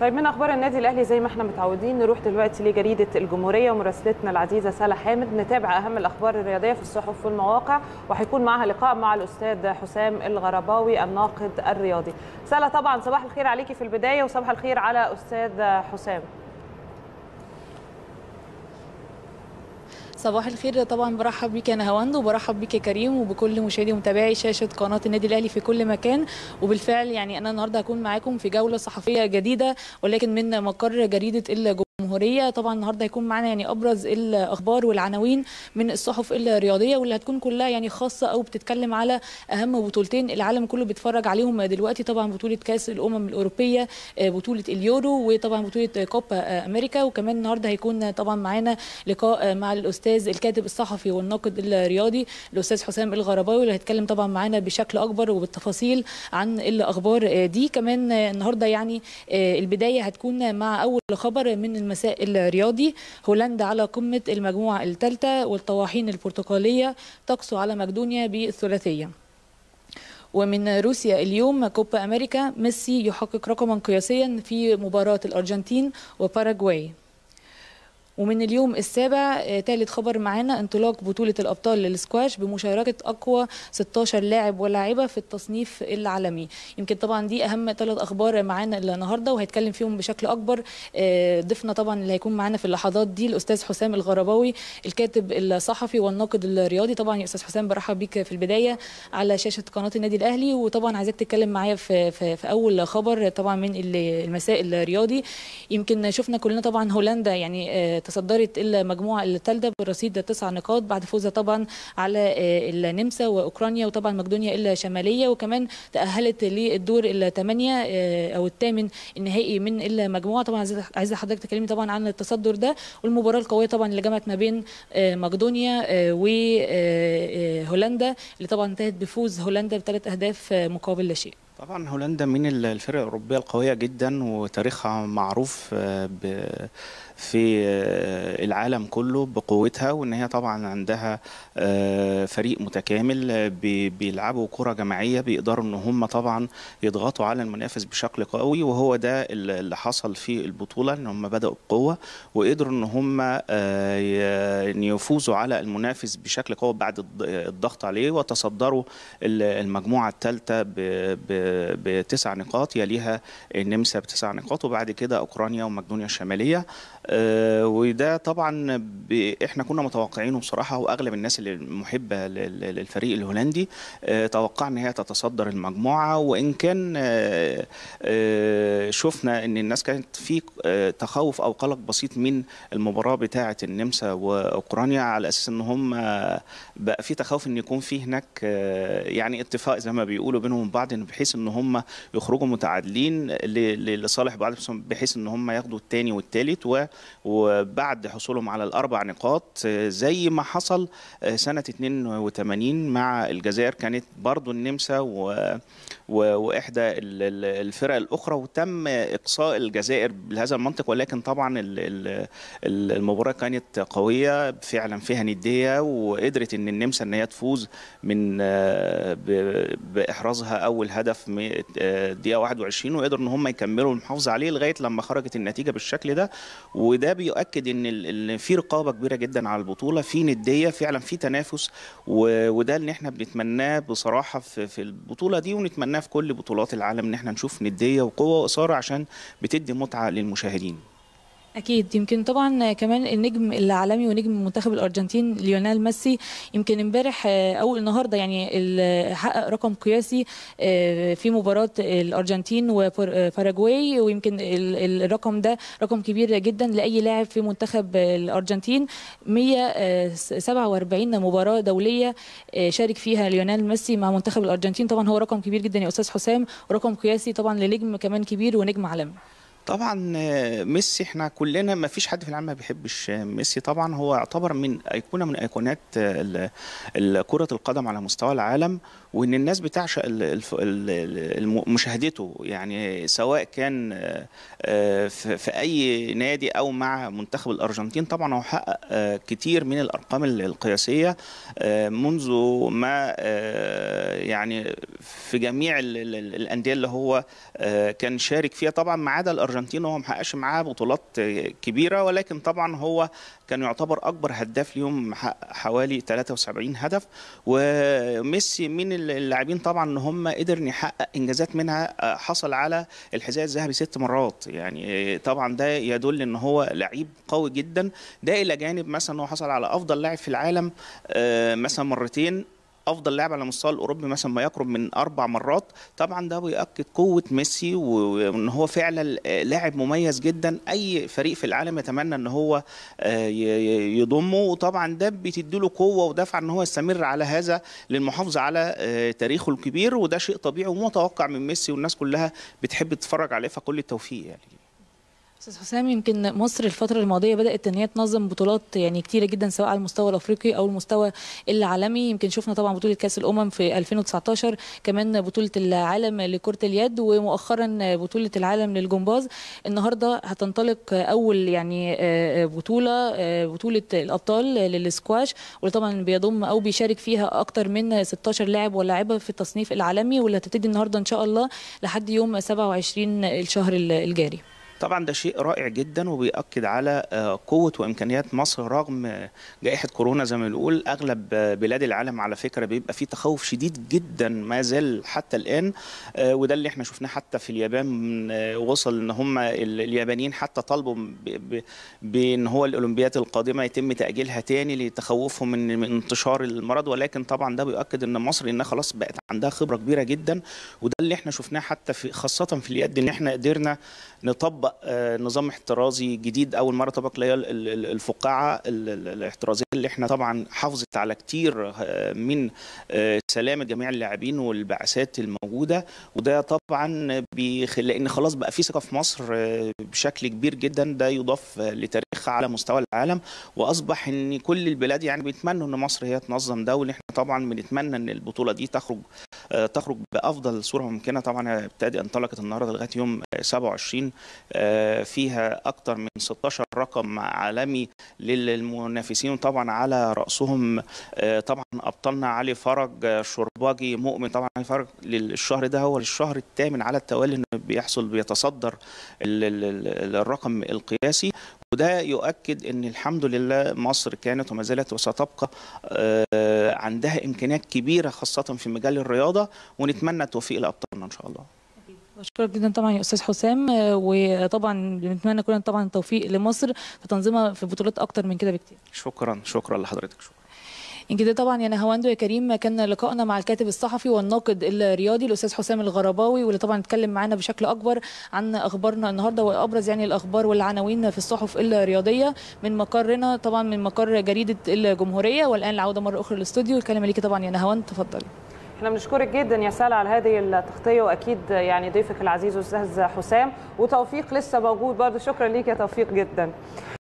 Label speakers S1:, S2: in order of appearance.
S1: طيب من اخبار النادي الاهلي زي ما احنا متعودين نروح دلوقتي لجريده الجمهوريه ومراسلتنا العزيزه ساله حامد نتابع اهم الاخبار الرياضيه في الصحف والمواقع وهيكون معها لقاء مع الاستاذ حسام الغرباوي الناقد الرياضي ساله طبعا صباح الخير عليكي في البدايه وصباح الخير على استاذ حسام صباح الخير طبعا برحب بيك يا نهاوند وبرحب بيك يا كريم وبكل مشاهدي ومتابعي شاشه قناه النادي الاهلي في كل مكان وبالفعل يعني انا النهارده هكون معاكم في جوله صحفيه جديده ولكن من مقر جريده الا الجمهوريه طبعا النهارده هيكون معانا يعني ابرز الاخبار والعناوين من الصحف الرياضيه واللي هتكون كلها يعني خاصه او بتتكلم على اهم بطولتين العالم كله بيتفرج عليهم دلوقتي طبعا بطوله كاس الامم الاوروبيه آه، بطوله اليورو وطبعا بطوله كوبا امريكا وكمان النهارده هيكون طبعا معانا لقاء مع الاستاذ الكاتب الصحفي والناقد الرياضي الاستاذ حسام الغرباوي اللي هيتكلم طبعا معانا بشكل اكبر وبالتفاصيل عن الاخبار آه، دي كمان آه، النهارده يعني البدايه هتكون مع اول خبر من مساء الرياضي هولندا على قمة المجموعة الثالثة والطواحين البرتقالية تقصو على مقدونيا بالثلاثية ومن روسيا اليوم كوبا أمريكا ميسي يحقق رقما قياسيا في مباراة الأرجنتين وباراغواي ومن اليوم السابع ثالث آه، خبر معانا انطلاق بطولة الأبطال للسكواش بمشاركة أقوى 16 لاعب ولاعبة في التصنيف العالمي يمكن طبعا دي أهم ثلاث أخبار معانا النهاردة وهيتكلم فيهم بشكل أكبر آه، ضيفنا طبعا اللي هيكون معانا في اللحظات دي الأستاذ حسام الغرباوي الكاتب الصحفي والناقد الرياضي طبعا يا أستاذ حسام برحب بيك في البداية على شاشة قناة النادي الأهلي وطبعا عايزاك تتكلم معايا في, في, في أول خبر طبعا من المساء الرياضي يمكن شفنا كلنا طبعا هولندا يعني آه، تصدرت المجموعه الثالثه بالرصيد تسع نقاط بعد فوزها طبعا على آه، النمسا واوكرانيا وطبعا مقدونيا الشماليه وكمان تاهلت للدور الثمانيه آه، او الثامن النهائي من المجموعه طبعا عايزه حضرتك تكلمي طبعا عن التصدر ده والمباراه القويه طبعا اللي جمعت ما بين آه، مقدونيا وهولندا اللي طبعا انتهت بفوز هولندا بثلاث اهداف مقابل لا شيء
S2: طبعا هولندا من الفرق الاوروبيه القويه جدا وتاريخها معروف ب في آه، العالم كله بقوتها وان هي طبعا عندها آه، فريق متكامل آه، بيلعبوا كره جماعيه بيقدروا ان هم طبعا يضغطوا على المنافس بشكل قوي وهو ده اللي حصل في البطوله ان هم بداوا بقوه وقدروا ان هم يفوزوا على المنافس بشكل قوي بعد الضغط عليه وتصدروا المجموعه الثالثه بتسع نقاط يليها النمسا بتسع نقاط وبعد كده اوكرانيا ومقدونيا الشماليه آه، وده طبعا احنا كنا متوقعينه بصراحه واغلب الناس اللي محبه للفريق الهولندي آه، توقعنا ان هي تتصدر المجموعه وان كان آه، شفنا ان الناس كانت في تخوف او قلق بسيط من المباراه بتاعه النمسا واوكرانيا على اساس ان هم بقى في تخوف ان يكون في هناك يعني اتفاق زي ما بيقولوا بينهم بعض بحيث ان هم يخرجوا متعادلين لصالح بعض بحيث ان هم ياخدوا الثاني والثالث و وبعد حصولهم على الاربع نقاط آه، زي ما حصل آه، سنه 82 مع الجزائر كانت برضو النمسا و واحدى الفرق الاخرى وتم اقصاء الجزائر بهذا المنطق ولكن طبعا المباراه كانت قويه فعلا فيها نديه وقدرت ان النمسا ان هي تفوز من آه، باحرازها اول هدف دقيقه 21 وقدروا ان هم يكملوا المحافظه عليه لغايه لما خرجت النتيجه بالشكل ده و وده بيؤكد ان في رقابه كبيره جدا على البطوله في نديه فعلا في تنافس وده اللي احنا بنتمناه بصراحه في, في البطوله دي ونتمناه في كل بطولات العالم ان احنا نشوف نديه وقوه واثاره عشان بتدي متعه للمشاهدين
S1: اكيد يمكن طبعا كمان النجم العالمي ونجم منتخب الارجنتين ليونيل ميسي يمكن امبارح آه، او النهارده يعني حقق رقم قياسي آه، في مباراه الارجنتين وباراجواي آه، ويمكن الرقم ده رقم كبير جدا لاي لاعب في منتخب الارجنتين 147 مباراه دوليه شارك فيها ليونيل ميسي مع منتخب الارجنتين طبعا هو رقم كبير جدا يا استاذ حسام ورقم قياسي طبعا لنجم كمان كبير ونجم عالمي
S2: طبعا ميسي احنا كلنا ما فيش حد في العالم ما بيحبش ميسي طبعا هو يعتبر من ايقونه من ايقونات كره القدم على مستوى العالم وان الناس بتعشق مشاهدته يعني سواء كان آه، في اي نادي او مع منتخب الارجنتين طبعا هو حقق آه، كتير من الارقام القياسيه آه، منذ ما يعني في جميع الانديه اللي هو كان شارك فيها طبعا ما عدا الارجنتين الارجنتين وهو حققش معاه بطولات كبيره ولكن طبعا هو كان يعتبر اكبر هداف ليهم حوالي 73 هدف وميسي من اللاعبين طبعا ان هم قدر يحقق انجازات منها آه، حصل على الحذاء الذهبي ست مرات يعني آه، طبعا ده يدل ان هو لعيب قوي جدا ده الى جانب مثلا هو حصل على افضل لاعب في العالم آه، مثلا مرتين افضل لاعب على مستوى الاوروبي مثلا ما يقرب من اربع مرات طبعا ده بيؤكد قوه ميسي وان هو فعلا لاعب مميز جدا اي فريق في العالم يتمنى ان هو آه، يضمه وطبعا ده بتديله قوه ودفع ان هو يستمر على هذا للمحافظه على آه، تاريخه الكبير وده شيء طبيعي ومتوقع من ميسي والناس كلها بتحب تتفرج عليه فكل التوفيق يعني
S1: استاذ حسام يمكن مصر الفتره الماضيه بدات ان هي تنظم بطولات يعني كتيره جدا سواء على المستوى الافريقي او المستوى العالمي يمكن شفنا طبعا بطوله كاس الامم في 2019 كمان بطوله العالم لكره اليد ومؤخرا بطوله العالم للجمباز النهارده هتنطلق اول يعني آه، بطوله آه، بطوله الابطال للسكواش وطبعا بيضم او بيشارك فيها اكتر من 16 لاعب ولاعبه في التصنيف العالمي واللي هتبتدي النهارده ان شاء الله لحد يوم 27 الشهر الجاري
S2: طبعا ده شيء رائع جدا وبيأكد على آه، قوة وإمكانيات مصر رغم جائحة كورونا زي ما بنقول أغلب آه، بلاد العالم على فكرة بيبقى فيه تخوف شديد جدا ما زال حتى الآن آه، وده اللي احنا شفناه حتى في اليابان وصل إن هم اليابانيين حتى طالبوا بإن هو الأولمبيات القادمة يتم تأجيلها تاني لتخوفهم من انتشار المرض ولكن طبعا ده بيؤكد إن مصر إنها خلاص بقت عندها خبرة كبيرة جدا وده اللي احنا شفناه حتى في خاصة في اليد إن احنا قدرنا نطبق آه، نظام احترازي جديد اول مره طبق اللي هي الفقاعه الاحترازيه اللي احنا طبعا حافظت على كتير آه، من آه، سلامه جميع اللاعبين والبعثات الموجوده وده طبعا لان خلاص بقى في ثقه في مصر بشكل كبير جدا ده يضاف لتاريخها على مستوى العالم واصبح ان كل البلاد يعني بيتمنوا ان مصر هي تنظم ده واللي احنا طبعا بنتمنى ان البطوله دي تخرج تخرج بافضل صوره ممكنه طبعا ابتدي انطلقت النهارده لغايه يوم 27 آه، فيها اكثر من 16 رقم عالمي للمنافسين طبعا على راسهم آه، طبعا ابطالنا علي فرج آه، شرباجي مؤمن طبعا علي فرج للشهر ده هو الشهر الثامن على التوالي انه بيحصل بيتصدر الرقم القياسي وده يؤكد ان الحمد لله مصر كانت وما زالت وستبقى عندها امكانيات كبيره خاصه في مجال الرياضه ونتمنى التوفيق لابطالنا ان شاء الله
S1: بشكرك جدا طبعا يا استاذ حسام آه، وطبعا بنتمنى كلنا طبعا التوفيق لمصر في تنظيمها في بطولات اكتر من كده بكتير
S2: شكرا شكرا لحضرتك شكرا
S1: كده طبعا يا نهواندو يا كريم كان لقائنا مع الكاتب الصحفي والناقد الرياضي الاستاذ حسام الغرباوي واللي طبعا اتكلم معانا بشكل اكبر عن اخبارنا النهارده وابرز يعني الاخبار والعناوين في الصحف الرياضيه من مقرنا طبعا من مقر جريده الجمهوريه والان العوده مره اخرى للاستوديو الكلام ليكي طبعا يا نهواند تفضلي احنا بنشكرك جدا يا سالة على هذه التغطيه واكيد يعني ضيفك العزيز استاذ حسام وتوفيق لسه موجود برضه شكرا ليك يا توفيق جدا